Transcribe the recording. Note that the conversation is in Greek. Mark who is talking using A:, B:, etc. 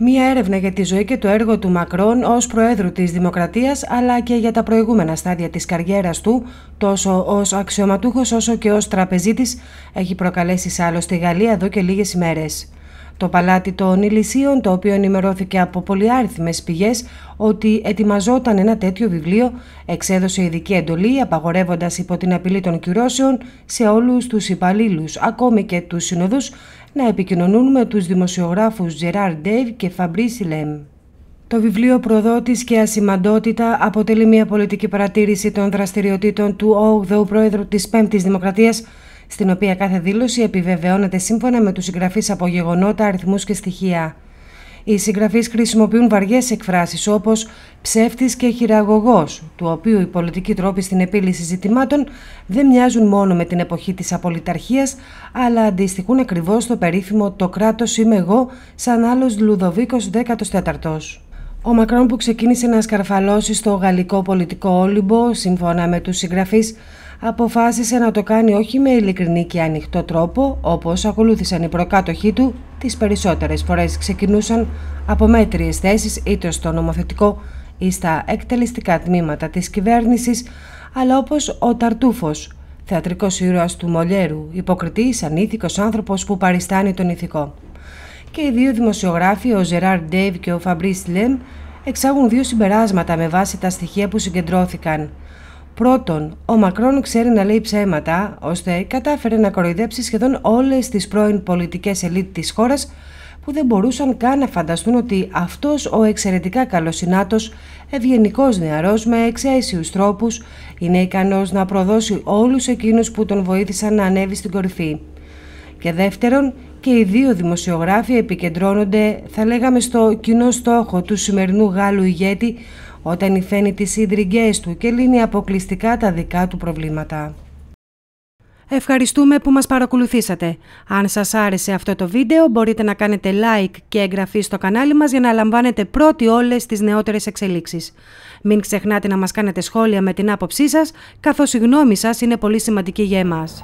A: Μία έρευνα για τη ζωή και το έργο του Μακρόν ως Προέδρου της Δημοκρατίας αλλά και για τα προηγούμενα στάδια της καριέρας του, τόσο ως αξιωματούχος όσο και ως τραπεζίτης, έχει προκαλέσει άλλο στη Γαλλία εδώ και λίγες ημέρες. Το παλάτι των Ηλυσίων, το οποίο ενημερώθηκε από πολυάριθμες πηγές ότι ετοιμαζόταν ένα τέτοιο βιβλίο, εξέδωσε ειδική εντολή απαγορεύοντας υπό την απειλή των κυρώσεων σε όλους τους υπαλλήλους, ακόμη και τους συνοδούς, να επικοινωνούν με τους δημοσιογράφους Τζεράρ Ντέιβ και Φαμπρίσι Λέμ. Το βιβλίο Προδότης και ασημαντότητα» αποτελεί μια πολιτική παρατήρηση των δραστηριοτήτων του 8ου Πρόεδρου της 5ης Δημοκρατίας στην οποία κάθε δήλωση επιβεβαιώνεται σύμφωνα με τους συγγραφείς από γεγονότα, αριθμούς και στοιχεία. Οι συγγραφείς χρησιμοποιούν βαριές εκφράσεις όπως ψεύτης και χειραγωγός, του οποίου οι πολιτικοί τρόποι στην επίλυση ζητημάτων δεν μοιάζουν μόνο με την εποχή της απολυταρχίας, αλλά αντιστοιχούν ακριβώς στο περίφημο Το κράτος είμαι εγώ, σαν άλλος Λουδοβίκος 14ο. Ο Μακρόν που ξεκίνησε να σκαρφαλώσει στο γαλλικό πολιτικό όλυμπο, σύμφωνα με τους συγγραφείς, αποφάσισε να το κάνει όχι με ειλικρινή και ανοιχτό τρόπο, όπως ακολούθησαν οι προκάτοχοί του, τις περισσότερες φορές ξεκινούσαν από μέτριες θέσεις είτε στο νομοθετικό ή στα εκτελεστικά τμήματα της κυβέρνησης, αλλά όπως ο Ταρτούφος, θεατρικός ήρωας του Μολιέρου, υποκριτής, ανήθικος άνθρωπος που παριστάνει τον ηθικό. Και οι δύο δημοσιογράφοι, ο Ζεράρ Ντέιβ και ο Φαμπρίς Λεμ, εξάγουν δύο συμπεράσματα με βάση τα στοιχεία που συγκεντρώθηκαν – Πρώτον, ο Μακρόν ξέρει να λέει ψέματα, ώστε κατάφερε να κοροϊδέψει σχεδόν όλες τις πρώην πολιτικές ελίτ της χώρας που δεν μπορούσαν καν να φανταστούν ότι αυτός ο εξαιρετικά καλοσυνάτος, ευγενικός νεαρός με εξαίσιους τρόπους, είναι ικανός να προδώσει όλους εκείνους που τον βοήθησαν να ανέβει στην κορυφή. Και δεύτερον, και οι δύο δημοσιογράφοι επικεντρώνονται, θα λέγαμε, στο κοινό στόχο του σημερινού Γάλλου ηγέτη, όταν υφαίνει τις ίδρυγές του και λύνει αποκλειστικά τα δικά του προβλήματα. Ευχαριστούμε που μας παρακολουθήσατε. Αν σας άρεσε αυτό το βίντεο μπορείτε να κάνετε like και εγγραφή στο κανάλι μας για να λαμβάνετε πρώτοι όλες τις νεότερες εξελίξεις. Μην ξεχνάτε να μας κάνετε σχόλια με την άποψή σας, καθώς η γνώμη σας είναι πολύ σημαντική για εμάς.